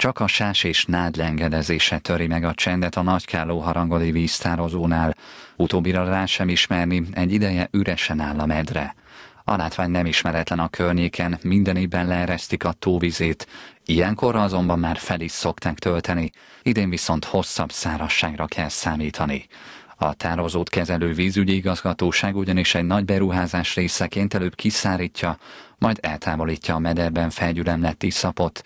Csak a sás és nád lengedezése töri meg a csendet a nagykáló harangoli víztározónál. Utóbbira rá sem ismerni, egy ideje üresen áll a medre. A látvány nem ismeretlen a környéken, minden évben leeresztik a tóvizét, ilyenkor azonban már fel is szokták tölteni, idén viszont hosszabb szárasságra kell számítani. A tározót kezelő vízügyi igazgatóság ugyanis egy nagy beruházás részeként előbb kiszárítja, majd eltávolítja a mederben felgyülemlett iszapot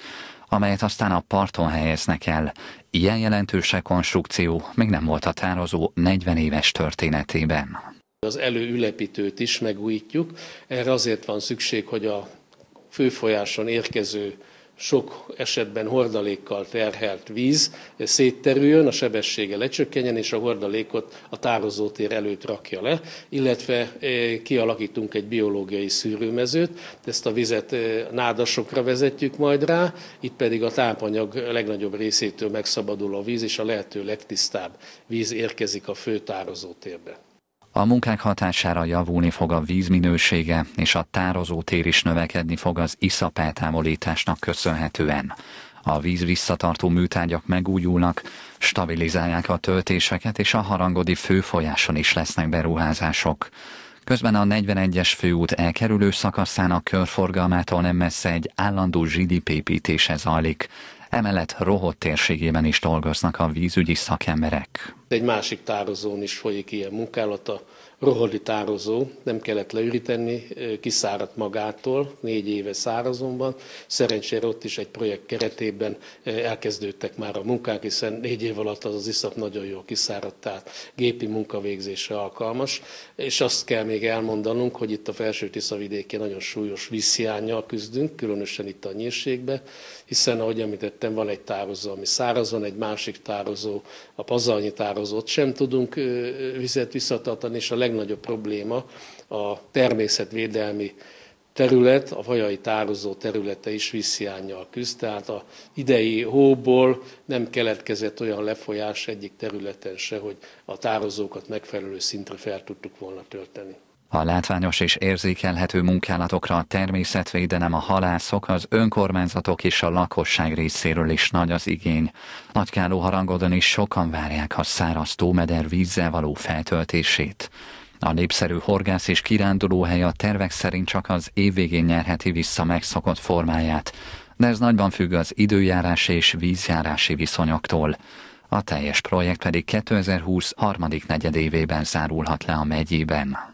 amelyet aztán a parton helyeznek el. Ilyen jelentős konstrukció még nem volt a tározó 40 éves történetében. Az előülepítőt is megújítjuk. Erre azért van szükség, hogy a főfolyáson érkező sok esetben hordalékkal terhelt víz szétterüljön, a sebessége lecsökkenjen, és a hordalékot a tározótér előtt rakja le, illetve eh, kialakítunk egy biológiai szűrőmezőt, ezt a vizet eh, nádasokra vezetjük majd rá, itt pedig a tápanyag legnagyobb részétől megszabadul a víz, és a lehető legtisztább víz érkezik a fő tározótérbe. A munkák hatására javulni fog a vízminősége, és a tározó tér is növekedni fog az iszap eltávolításnak köszönhetően. A víz visszatartó műtárgyak megújulnak, stabilizálják a töltéseket, és a harangodi főfolyáson is lesznek beruházások. Közben a 41-es főút elkerülő szakaszának körforgalmától nem messze egy állandó GDP építése zajlik. Emellett rohott térségében is dolgoznak a vízügyi szakemberek de egy másik tározón is folyik ilyen munkálata, roholi tározó, nem kellett leüríteni, kiszáradt magától, négy éve szárazonban Szerencsére ott is egy projekt keretében elkezdődtek már a munkák, hiszen négy év alatt az az iszap nagyon jól kiszáradt, tehát gépi munkavégzésre alkalmas. És azt kell még elmondanunk, hogy itt a felső Tisza nagyon súlyos vízhiányjal küzdünk, különösen itt a nyírségbe, hiszen ahogy említettem, van egy tározó, ami szárazon, egy másik tározó, a pazalnyi tározó, az ott sem tudunk vizet visszatartani, és a legnagyobb probléma a természetvédelmi terület, a vajai tározó területe is vízhiányjal küzd, tehát a idei hóból nem keletkezett olyan lefolyás egyik területen se, hogy a tározókat megfelelő szintre fel tudtuk volna tölteni. A látványos és érzékelhető munkálatokra a természetvédelem, a halászok, az önkormányzatok és a lakosság részéről is nagy az igény. Nagykáló harangodon is sokan várják a száraz tómeder vízzel való feltöltését. A népszerű horgász és kirándulóhely a tervek szerint csak az év végén nyerheti vissza megszokott formáját, de ez nagyban függ az időjárás és vízjárási viszonyoktól. A teljes projekt pedig 2020 harmadik negyedévében zárulhat le a megyében.